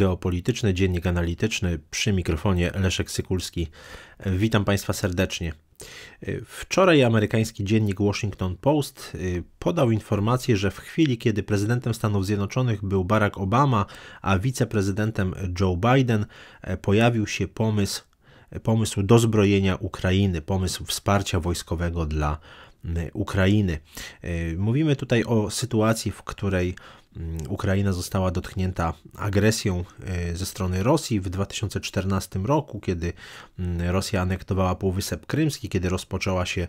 geopolityczny, dziennik analityczny przy mikrofonie Leszek Sykulski. Witam Państwa serdecznie. Wczoraj amerykański dziennik Washington Post y, podał informację, że w chwili, kiedy prezydentem Stanów Zjednoczonych był Barack Obama, a wiceprezydentem Joe Biden, e, pojawił się pomysł, e, pomysł dozbrojenia Ukrainy, pomysł wsparcia wojskowego dla Ukrainy. E, mówimy tutaj o sytuacji, w której Mm, Ukraina została dotknięta agresją e, ze strony Rosji w 2014 roku, kiedy mm, Rosja anektowała Półwysep Krymski, kiedy rozpoczęła się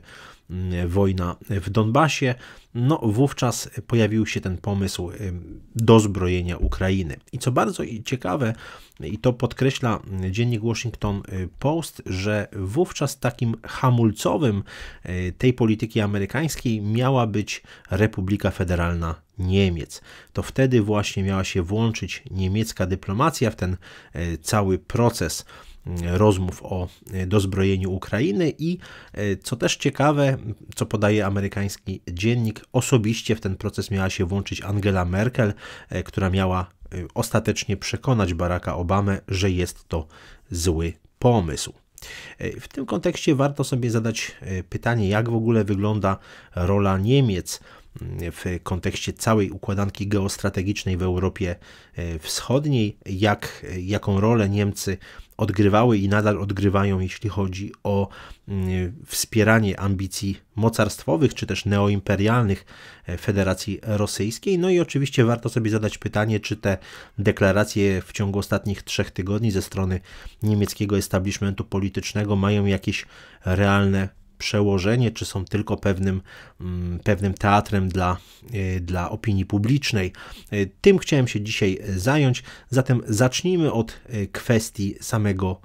mm, wojna w Donbasie, no wówczas pojawił się ten pomysł e, dozbrojenia Ukrainy. I co bardzo ciekawe, i to podkreśla dziennik Washington Post, że wówczas takim hamulcowym e, tej polityki amerykańskiej miała być Republika Federalna Niemiec. To wtedy właśnie miała się włączyć niemiecka dyplomacja w ten e, cały proces mm, rozmów o e, dozbrojeniu Ukrainy i e, co też ciekawe, co podaje amerykański dziennik, osobiście w ten proces miała się włączyć Angela Merkel, która miała ostatecznie przekonać Baracka Obamę, że jest to zły pomysł. W tym kontekście warto sobie zadać pytanie, jak w ogóle wygląda rola Niemiec w kontekście całej układanki geostrategicznej w Europie e, Wschodniej, jak, jaką rolę Niemcy odgrywały i nadal odgrywają, jeśli chodzi o wspieranie ambicji mocarstwowych czy też neoimperialnych e, Federacji Rosyjskiej. No i oczywiście warto sobie zadać pytanie, czy te deklaracje w ciągu ostatnich trzech tygodni ze strony niemieckiego establishmentu politycznego mają jakieś realne przełożenie, czy są tylko pewnym, mm, pewnym teatrem dla, e, dla opinii publicznej. E, tym chciałem się dzisiaj e, zająć, zatem zacznijmy od kwestii samego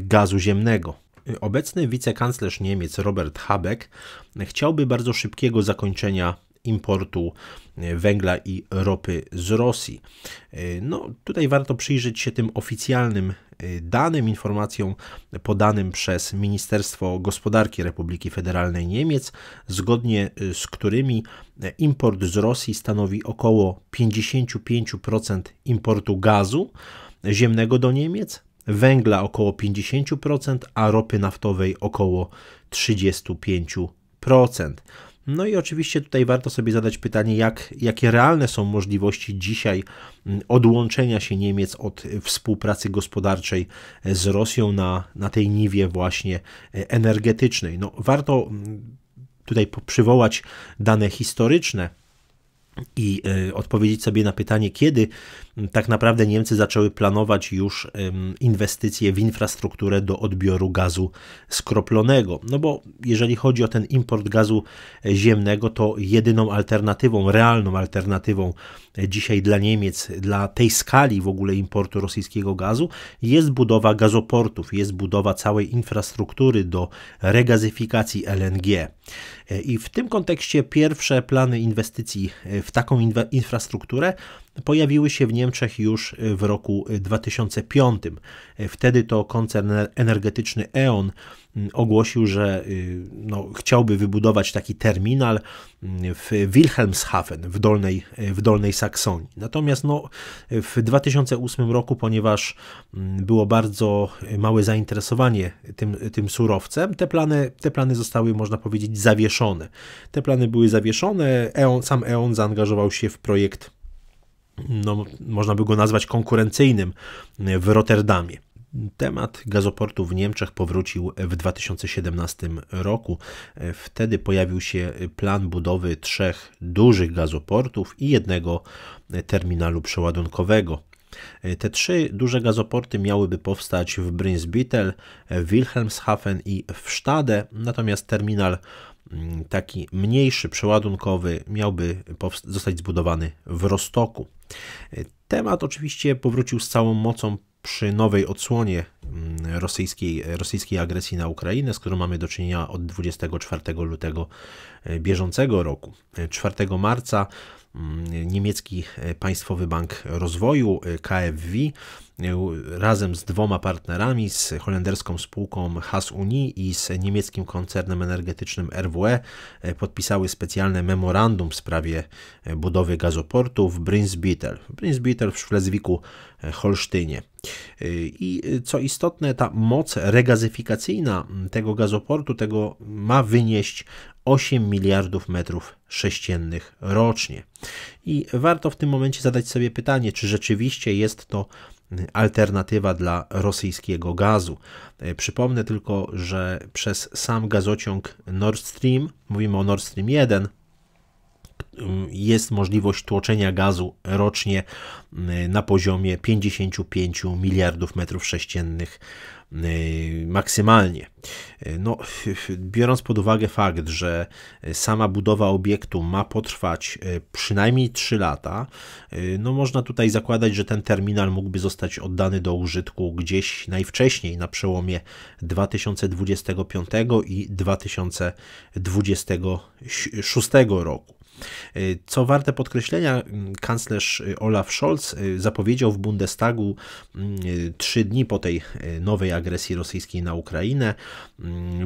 gazu ziemnego. Obecny wicekanclerz Niemiec Robert Habeck chciałby bardzo szybkiego zakończenia importu węgla i ropy z Rosji. No, tutaj warto przyjrzeć się tym oficjalnym Y, danym, informacjom podanym przez Ministerstwo Gospodarki Republiki Federalnej Niemiec, zgodnie y, z którymi y, import z Rosji stanowi około 55% importu gazu ziemnego do Niemiec, węgla około 50%, a ropy naftowej około 35%. No i oczywiście tutaj warto sobie zadać pytanie, jak, jakie realne są możliwości dzisiaj mm, odłączenia się Niemiec od e, współpracy gospodarczej e, z Rosją na, na tej niwie właśnie e, energetycznej. No, warto mm, tutaj przywołać dane historyczne i odpowiedzieć sobie na pytanie, kiedy tak naprawdę Niemcy zaczęły planować już inwestycje w infrastrukturę do odbioru gazu skroplonego. No bo jeżeli chodzi o ten import gazu e, ziemnego, to jedyną alternatywą, realną alternatywą e, dzisiaj dla Niemiec, dla tej skali w ogóle importu rosyjskiego gazu, jest budowa gazoportów, jest budowa całej infrastruktury do regazyfikacji LNG. E, I w tym kontekście pierwsze plany inwestycji w taką infrastrukturę pojawiły się w Niemczech już y, w roku 2005. Y, y, wtedy to koncern energetyczny E.ON ogłosił, że no, chciałby wybudować taki terminal w Wilhelmshaven w Dolnej, w Dolnej Saksonii. Natomiast no, w 2008 roku, ponieważ mm, było bardzo małe zainteresowanie tym, tym surowcem, te plany, te plany zostały, można powiedzieć, zawieszone. Te plany były zawieszone, E.ON, sam E.ON zaangażował się w projekt no, można by go nazwać konkurencyjnym e, w Rotterdamie. Temat gazoportu w Niemczech powrócił w 2017 roku. E, wtedy pojawił się plan budowy trzech dużych gazoportów i jednego e, terminalu przeładunkowego. Te trzy duże gazoporty miałyby powstać w Brinsbittel, Wilhelmshaven i w Stade, natomiast terminal mm, taki mniejszy, przeładunkowy miałby zostać zbudowany w Rostoku. Y, temat oczywiście powrócił z całą mocą przy nowej odsłonie mm, rosyjskiej, rosyjskiej agresji na Ukrainę, z którą mamy do czynienia od 24 lutego y, bieżącego roku. 4 y, marca Mm, niemiecki e, Państwowy Bank Rozwoju e, KfW e, razem z dwoma partnerami, z holenderską spółką Has Unii i z niemieckim koncernem energetycznym RWE podpisały specjalne memorandum w sprawie budowy gazoportu w Brinsbittel, Brinsbittel w Szlezwiku Holsztynie. I co istotne, ta moc regazyfikacyjna tego gazoportu tego ma wynieść 8 miliardów metrów sześciennych rocznie. I warto w tym momencie zadać sobie pytanie, czy rzeczywiście jest to alternatywa dla rosyjskiego gazu. E, przypomnę tylko, że przez sam gazociąg Nord Stream, mówimy o Nord Stream 1, jest możliwość tłoczenia gazu rocznie y, na poziomie 55 miliardów metrów sześciennych y, maksymalnie. Y, no, biorąc pod uwagę fakt, że sama budowa obiektu ma potrwać przynajmniej 3 lata, no można tutaj zakładać, że ten terminal mógłby zostać oddany do użytku gdzieś najwcześniej na przełomie 2025 i 2026 roku. Y, co warte podkreślenia, y, kanclerz y, Olaf Scholz zapowiedział w Bundestagu trzy dni po tej nowej agresji rosyjskiej na Ukrainę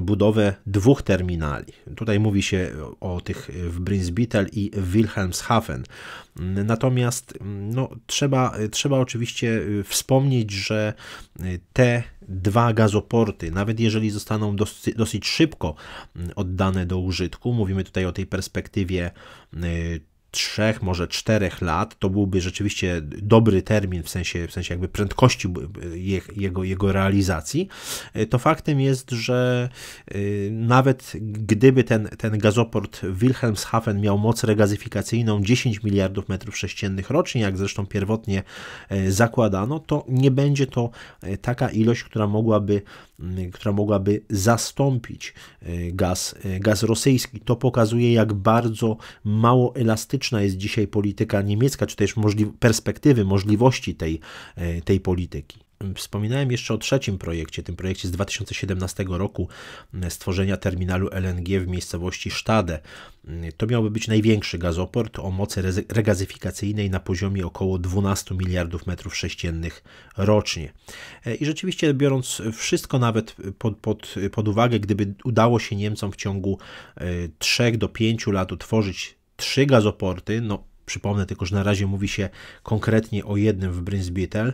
budowę dwóch terminali. Tutaj mówi się o tych w Brinsbittel i Wilhelmshaven. Natomiast no, trzeba, trzeba oczywiście wspomnieć, że te dwa gazoporty, nawet jeżeli zostaną dosyć, szybko mm, oddane do użytku, mówimy tutaj o tej perspektywie y, trzech, może czterech lat, to byłby rzeczywiście dobry termin w sensie, w sensie jakby prędkości jego, jego realizacji, e, to faktem jest, że e, nawet gdyby ten, ten gazoport Wilhelmshaven miał moc regazyfikacyjną 10 miliardów metrów sześciennych rocznie, jak zresztą pierwotnie e, zakładano, to nie będzie to taka ilość, która mogłaby, która mogłaby zastąpić gaz, gaz rosyjski. To pokazuje, jak bardzo mało elastyczny dynamiczna jest dzisiaj polityka niemiecka, czy też możli- perspektywy, możliwości tej, e, tej polityki. Wspominałem jeszcze o trzecim projekcie, tym projekcie z 2017 roku e, stworzenia terminalu LNG w miejscowości Sztade. E, to miałby być największy gazoport o mocy regazyfikacyjnej na poziomie około 12 miliardów metrów sześciennych rocznie. I rzeczywiście, biorąc wszystko nawet pod, pod, pod uwagę, gdyby udało się Niemcom w ciągu 3 do 5 lat utworzyć trzy gazoporty, no przypomnę tylko, że na razie mówi się konkretnie o jednym w Brynsbitel,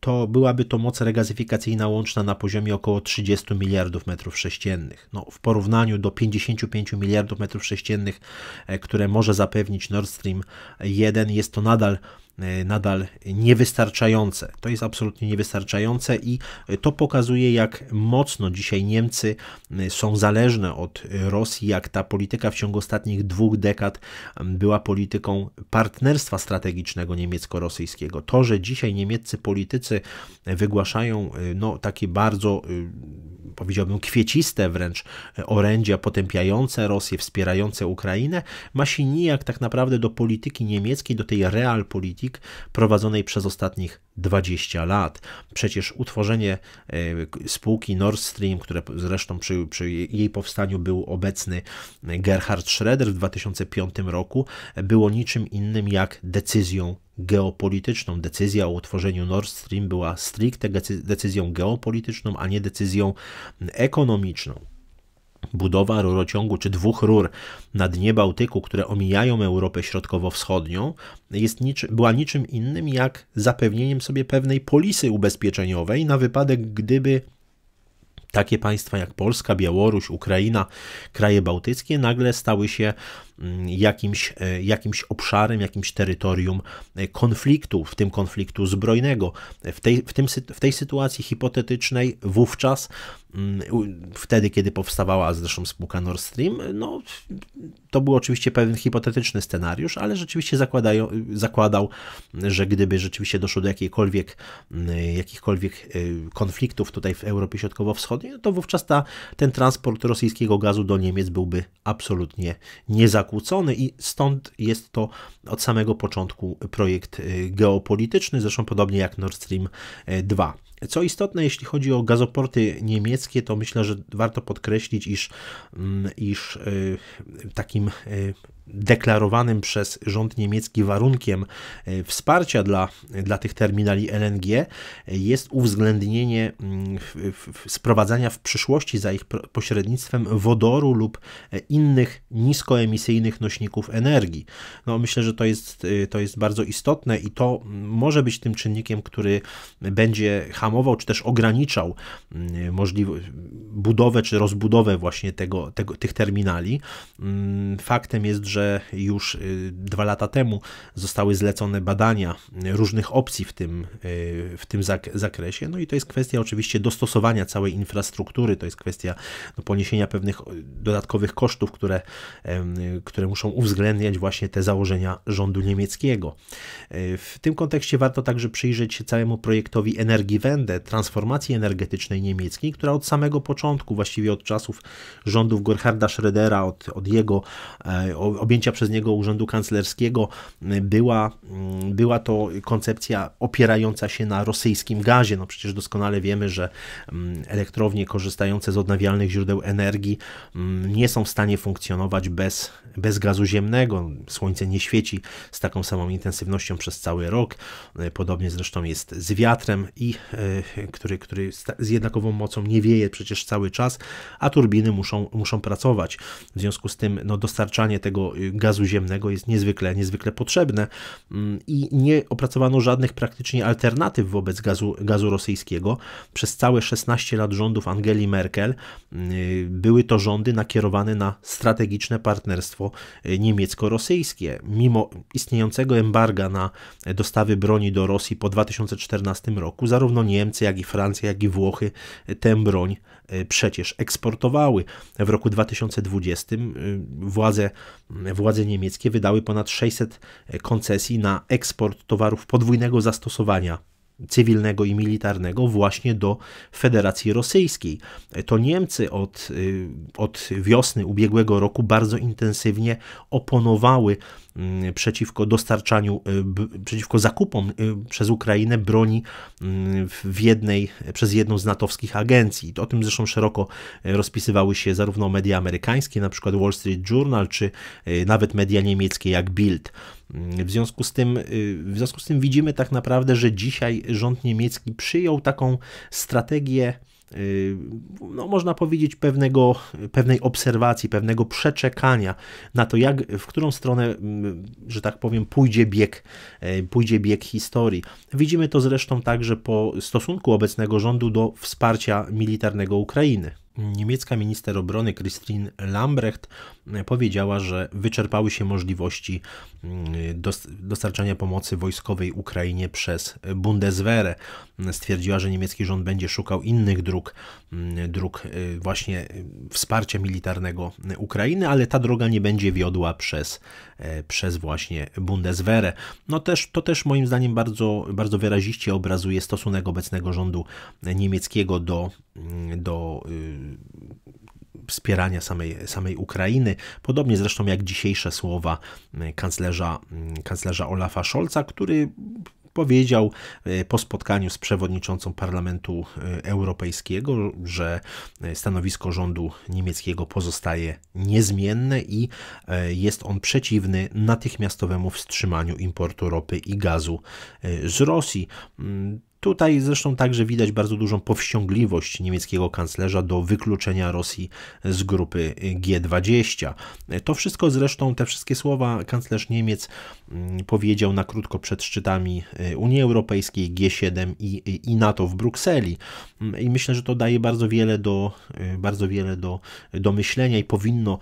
to byłaby to moc regazyfikacyjna łączna na poziomie około 30 miliardów metrów sześciennych. No, w porównaniu do 55 miliardów metrów sześciennych, e, które może zapewnić Nord Stream 1, jest to nadal E, nadal niewystarczające. To jest absolutnie niewystarczające i to pokazuje, jak mocno dzisiaj Niemcy e, są zależne od Rosji, jak ta polityka w ciągu ostatnich dwóch dekad była polityką partnerstwa strategicznego niemiecko-rosyjskiego. To, że dzisiaj niemieccy politycy wygłaszają e, no, takie bardzo, powiedziałbym, kwieciste wręcz orędzia potępiające Rosję, wspierające Ukrainę, ma się nijak tak naprawdę do polityki niemieckiej, do tej realpolitik, prowadzonej przez ostatnich 20 lat. Przecież utworzenie e, spółki Nord Stream, które zresztą przy, przy, jej powstaniu był obecny e, Gerhard Schroeder w 2005 roku, e, było niczym innym jak decyzją geopolityczną. Decyzja o utworzeniu Nord Stream była stricte decyzją geopolityczną, a nie decyzją ekonomiczną. Budowa rurociągu czy dwóch rur na dnie Bałtyku, które omijają Europę Środkowo-Wschodnią, jest niczy, była niczym innym jak zapewnieniem sobie pewnej polisy ubezpieczeniowej na wypadek, gdyby takie państwa jak Polska, Białoruś, Ukraina, kraje bałtyckie nagle stały się mm, jakimś, e, jakimś obszarem, jakimś terytorium e, konfliktu, w tym konfliktu zbrojnego. W tej, w, tym, w tej sytuacji hipotetycznej wówczas Mm, wtedy, kiedy powstawała zresztą spółka Nord Stream, no to był oczywiście pewien hipotetyczny scenariusz, ale rzeczywiście zakładał, że gdyby rzeczywiście doszło do jakiejkolwiek, mm, jakichkolwiek y, konfliktów tutaj w Europie Środkowo-Wschodniej, no to wówczas ta, ten transport rosyjskiego gazu do Niemiec byłby absolutnie niezakłócony i stąd jest to od samego początku projekt y, geopolityczny, zresztą podobnie jak Nord Stream 2. Y, co istotne, jeśli chodzi o gazoporty niemieckie, to myślę, że warto podkreślić, iż, mm, iż y, takim y, deklarowanym przez rząd niemiecki warunkiem e, wsparcia dla, dla tych terminali LNG e, jest uwzględnienie mm, sprowadzania w przyszłości za ich pośrednictwem wodoru lub e, innych niskoemisyjnych nośników energii. No, myślę, że to jest, to jest bardzo istotne i to może być tym czynnikiem, który będzie hamował czy też ograniczał budowę czy rozbudowę właśnie tego, tego, tych terminali. Mm, faktem jest, że że już y, dwa lata temu zostały zlecone badania y, różnych opcji w tym, y, w tym zakresie. No i to jest kwestia oczywiście dostosowania całej infrastruktury, to jest kwestia no, poniesienia pewnych dodatkowych kosztów, które, które muszą uwzględniać właśnie te założenia rządu niemieckiego. W tym kontekście warto także przyjrzeć się całemu projektowi Energiewende, transformacji energetycznej niemieckiej, która od samego początku, właściwie od czasów rządów Gerharda Schrödera, od, od jego, e, objęcia przez niego urzędu kanclerskiego y, była, y, była to koncepcja opierająca się na rosyjskim gazie. No przecież doskonale wiemy, że mm, elektrownie korzystające z odnawialnych źródeł energii mm, nie są w stanie funkcjonować bez bez gazu ziemnego. Słońce nie świeci z taką samą intensywnością przez cały rok. E, podobnie zresztą jest z wiatrem, i e, który, który z jednakową mocą nie wieje przecież cały czas, a turbiny muszą, muszą pracować. W związku z tym no, dostarczanie tego y, gazu ziemnego jest niezwykle, niezwykle potrzebne mm, i nie opracowano żadnych praktycznie alternatyw wobec gazu, gazu rosyjskiego. Przez całe 16 lat rządów Angeli Merkel y, były to rządy nakierowane na strategiczne partnerstwo E, niemiecko-rosyjskie. Mimo istniejącego embarga na e, dostawy broni do Rosji po 2014 roku, zarówno Niemcy, jak i Francja, jak i Włochy e, tę broń przecież eksportowały. W roku 2020 władze, władze niemieckie wydały ponad 600 koncesji na eksport towarów podwójnego zastosowania cywilnego i militarnego właśnie do Federacji Rosyjskiej. To Niemcy od, y, od wiosny ubiegłego roku bardzo intensywnie oponowały mm, przeciwko dostarczaniu, y, przeciwko zakupom y, przez Ukrainę broni mm, w jednej, przez jedną z natowskich agencji. O tym zresztą szeroko rozpisywały się zarówno media amerykańskie, na przykład Wall Street Journal, czy nawet media niemieckie jak Bild. W związku, z tym, y, w związku z tym widzimy tak naprawdę, że dzisiaj rząd niemiecki przyjął taką strategię, y, no można powiedzieć, pewnego, pewnej obserwacji, pewnego przeczekania na to, jak, w którą stronę, że tak powiem, pójdzie bieg, y, pójdzie bieg historii. Widzimy to zresztą także po stosunku obecnego rządu do wsparcia militarnego Ukrainy niemiecka minister obrony Christine Lambrecht powiedziała, że wyczerpały się możliwości mm, dostarczania pomocy wojskowej Ukrainie przez Bundeswehr. Stwierdziła, że niemiecki rząd będzie szukał innych dróg, mm, dróg y, właśnie y, wsparcia militarnego Ukrainy, ale ta droga nie będzie wiodła przez, e, przez właśnie Bundeswehr. No też, to też moim zdaniem bardzo, bardzo wyraziście obrazuje stosunek obecnego rządu niemieckiego do, mm, do y, wspierania samej, samej Ukrainy. Podobnie zresztą jak dzisiejsze słowa mm, kanclerza, mm, kanclerza Olafa Scholza, który powiedział e, po spotkaniu z przewodniczącą Parlamentu e, Europejskiego, że e, stanowisko rządu niemieckiego pozostaje niezmienne i jest on przeciwny natychmiastowemu wstrzymaniu importu ropy i gazu z Rosji. Mm, Tutaj zresztą także widać bardzo dużą powściągliwość niemieckiego kanclerza do wykluczenia Rosji z grupy G20. To wszystko zresztą, te wszystkie słowa kanclerz Niemiec mm, powiedział na krótko przed szczytami y, Unii Europejskiej, G7 i, y, i NATO w Brukseli. Mm, I myślę, że to daje bardzo wiele, do, y, bardzo wiele do, do myślenia i powinno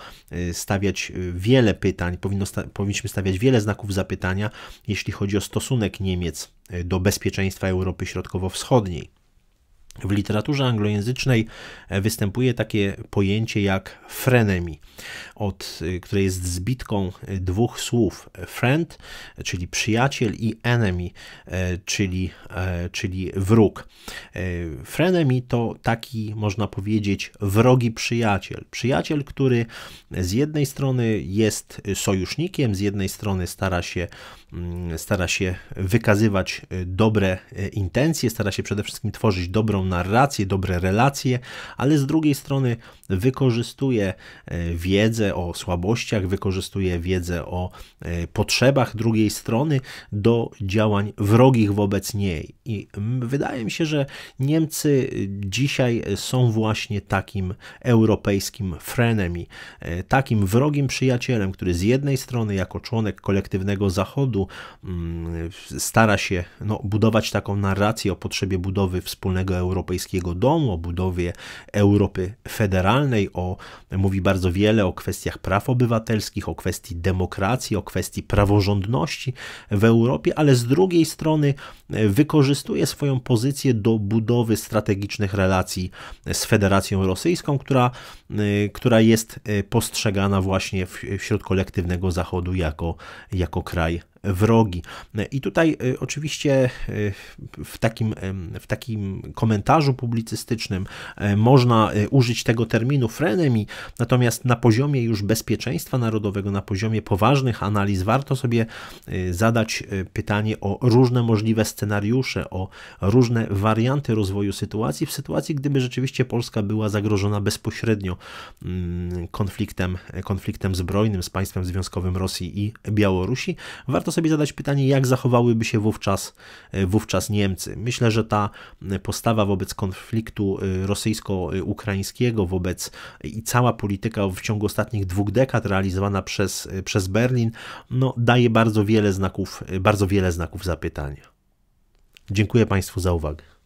stawiać wiele pytań, powinno sta powinniśmy stawiać wiele znaków zapytania, jeśli chodzi o stosunek Niemiec do bezpieczeństwa Europy Środkowo-Wschodniej. W literaturze anglojęzycznej e, występuje takie pojęcie jak frenemy, od, e, które jest zbitką e, dwóch słów friend, czyli przyjaciel i enemy, czyli, czyli wróg. Frenemy to taki, można powiedzieć, wrogi przyjaciel. Przyjaciel, który z jednej strony jest sojusznikiem, z jednej strony stara się, mm, stara się wykazywać dobre intencje, stara się przede wszystkim tworzyć dobrą narrację, dobre relacje, ale z drugiej strony wykorzystuje e, wiedzę o słabościach, wykorzystuje wiedzę o e, potrzebach drugiej strony do działań wrogich wobec niej. I wydaje mi się, że Niemcy e, dzisiaj są właśnie takim europejskim frenemy, takim wrogim przyjacielem, który z jednej strony jako członek kolektywnego Zachodu mm, stara się no, budować taką narrację o potrzebie budowy wspólnego Europy, Europejskiego Domu, o budowie Europy Federalnej, o, mówi bardzo wiele o kwestiach praw obywatelskich, o kwestii demokracji, o kwestii praworządności w Europie, ale z drugiej strony e, wykorzystuje swoją pozycję do budowy strategicznych relacji z Federacją Rosyjską, która, e, która jest e, postrzegana właśnie wśród kolektywnego Zachodu jako, jako kraj wrogi. I tutaj y, oczywiście y, w takim, w takim komentarzu publicystycznym e, można y, użyć tego terminu frenemy, natomiast na poziomie już bezpieczeństwa narodowego, na poziomie poważnych analiz warto sobie zadać pytanie o różne możliwe scenariusze, o różne warianty rozwoju sytuacji, w sytuacji, gdyby rzeczywiście Polska była zagrożona bezpośrednio mm, konfliktem, konfliktem zbrojnym z państwem związkowym Rosji i Białorusi. Warto warto sobie zadać pytanie, jak zachowałyby się wówczas, e, wówczas Niemcy. Myślę, że ta e, postawa wobec konfliktu e, rosyjsko-ukraińskiego, wobec i cała polityka w ciągu ostatnich dwóch dekad realizowana przez, przez Berlin, no, daje bardzo wiele znaków, bardzo wiele znaków zapytania. Dziękuję Państwu za uwagę.